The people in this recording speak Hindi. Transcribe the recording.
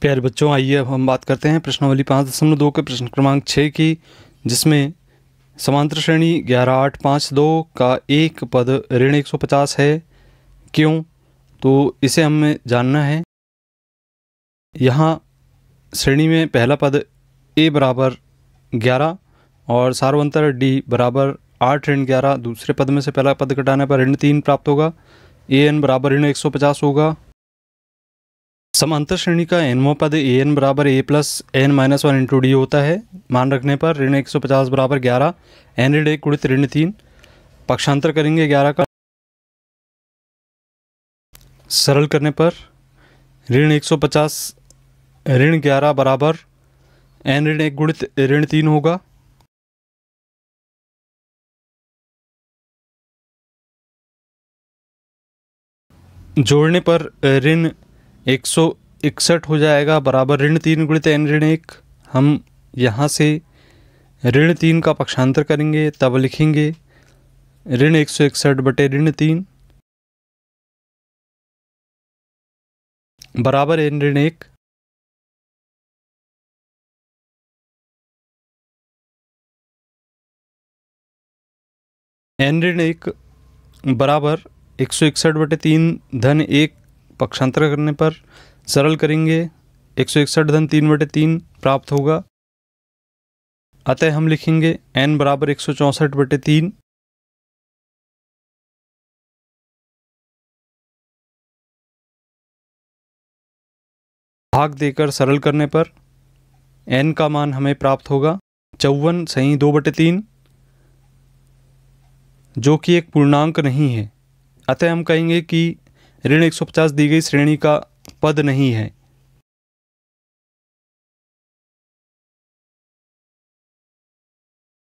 प्यारे बच्चों आइए अब हम बात करते हैं प्रश्नावली पाँच दशमलव दो के प्रश्न क्रमांक छः की जिसमें समांतर श्रेणी ग्यारह आठ पाँच दो का एक पद ऋण एक सौ पचास है क्यों तो इसे हमें जानना है यहाँ श्रेणी में पहला पद ए बराबर ग्यारह और सार्वंतर डी बराबर आठ ऋण ग्यारह दूसरे पद में से पहला पद घटाने पर ऋण तीन प्राप्त होगा ए एन बराबर ऋण एक सौ पचास होगा समांतर श्रेणी का एनवो पद ए एन बराबर A plus N minus one into D होता है मान रखने पर ऋण एक सौ पचास बराबर ग्यारह एन ऋण एक गुणित ऋण तीन पक्षांतर करेंगे ग्यारह का सरल करने पर ऋण एक सौ पचास ऋण ग्यारह बराबर एन ऋण एक गुणित ऋण तीन होगा जोड़ने पर ऋण एक सौ इकसठ हो जाएगा बराबर ऋण तीन गुणित एन ऋण एक हम यहाँ से ऋण तीन का पक्षांतर करेंगे तब लिखेंगे ऋण एक सौ इकसठ बटे ऋण तीन बराबर एन ऋण एक एन ऋण एक बराबर एक सौ इकसठ बटे तीन धन एक पक्षांतर करने पर सरल करेंगे एक सौ इकसठ धन तीन बटे तीन प्राप्त होगा अतः हम लिखेंगे एन बराबर एक सौ चौंसठ बटे तीन भाग देकर सरल करने पर एन का मान हमें प्राप्त होगा चौवन सही दो बटे तीन जो कि एक पूर्णांक नहीं है अतः हम कहेंगे कि ऋण 150 दी गई श्रेणी का पद नहीं है